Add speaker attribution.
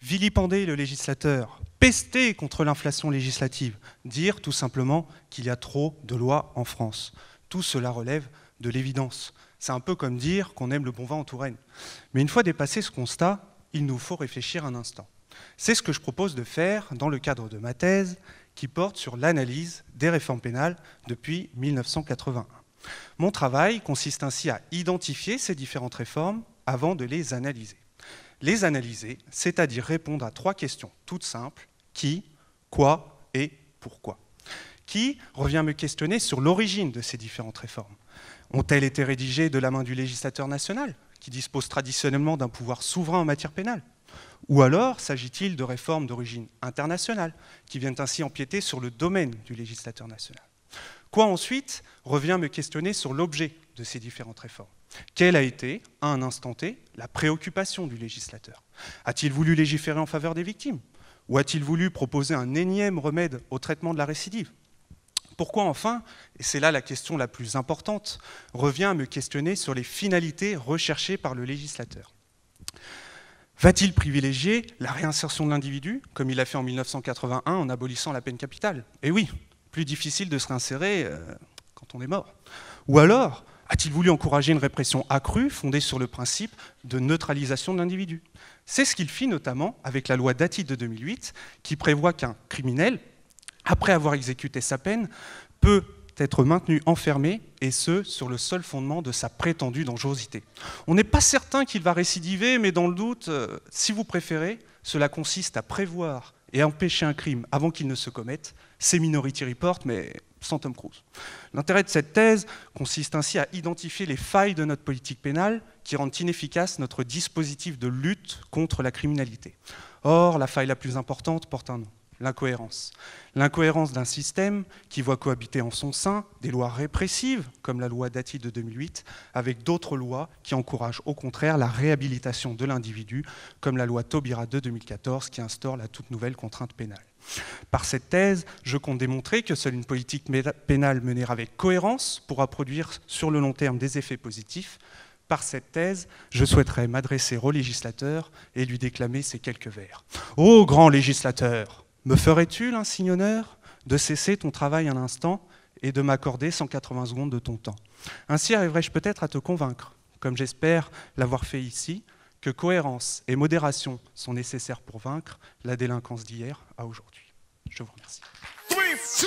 Speaker 1: vilipender le législateur, pester contre l'inflation législative, dire tout simplement qu'il y a trop de lois en France. Tout cela relève de l'évidence. C'est un peu comme dire qu'on aime le bon vin en Touraine. Mais une fois dépassé ce constat, il nous faut réfléchir un instant. C'est ce que je propose de faire dans le cadre de ma thèse qui porte sur l'analyse des réformes pénales depuis 1981. Mon travail consiste ainsi à identifier ces différentes réformes avant de les analyser. Les analyser, c'est-à-dire répondre à trois questions toutes simples, qui, quoi et pourquoi. Qui revient me questionner sur l'origine de ces différentes réformes. Ont-elles été rédigées de la main du législateur national, qui dispose traditionnellement d'un pouvoir souverain en matière pénale ou alors s'agit-il de réformes d'origine internationale qui viennent ainsi empiéter sur le domaine du législateur national Quoi ensuite revient me questionner sur l'objet de ces différentes réformes. Quelle a été, à un instant T, la préoccupation du législateur A-t-il voulu légiférer en faveur des victimes Ou a-t-il voulu proposer un énième remède au traitement de la récidive Pourquoi enfin, et c'est là la question la plus importante, revient à me questionner sur les finalités recherchées par le législateur Va-t-il privilégier la réinsertion de l'individu, comme il l'a fait en 1981 en abolissant la peine capitale Eh oui, plus difficile de se réinsérer euh, quand on est mort. Ou alors, a-t-il voulu encourager une répression accrue fondée sur le principe de neutralisation de l'individu C'est ce qu'il fit notamment avec la loi Dati de 2008, qui prévoit qu'un criminel, après avoir exécuté sa peine, peut être maintenu enfermé, et ce, sur le seul fondement de sa prétendue dangerosité. On n'est pas certain qu'il va récidiver, mais dans le doute, euh, si vous préférez, cela consiste à prévoir et empêcher un crime avant qu'il ne se commette. C'est Minority Report, mais sans Tom Cruise. L'intérêt de cette thèse consiste ainsi à identifier les failles de notre politique pénale qui rendent inefficace notre dispositif de lutte contre la criminalité. Or, la faille la plus importante porte un nom l'incohérence. L'incohérence d'un système qui voit cohabiter en son sein des lois répressives, comme la loi Dati de 2008, avec d'autres lois qui encouragent au contraire la réhabilitation de l'individu, comme la loi Taubira de 2014 qui instaure la toute nouvelle contrainte pénale. Par cette thèse, je compte démontrer que seule une politique pénale menée avec cohérence pourra produire sur le long terme des effets positifs. Par cette thèse, je souhaiterais m'adresser au législateur et lui déclamer ces quelques vers. Ô grand législateur, me ferais-tu l'insigne honneur de cesser ton travail un instant et de m'accorder 180 secondes de ton temps Ainsi arriverai-je peut-être à te convaincre, comme j'espère l'avoir fait ici, que cohérence et modération sont nécessaires pour vaincre la délinquance d'hier à aujourd'hui. Je vous remercie.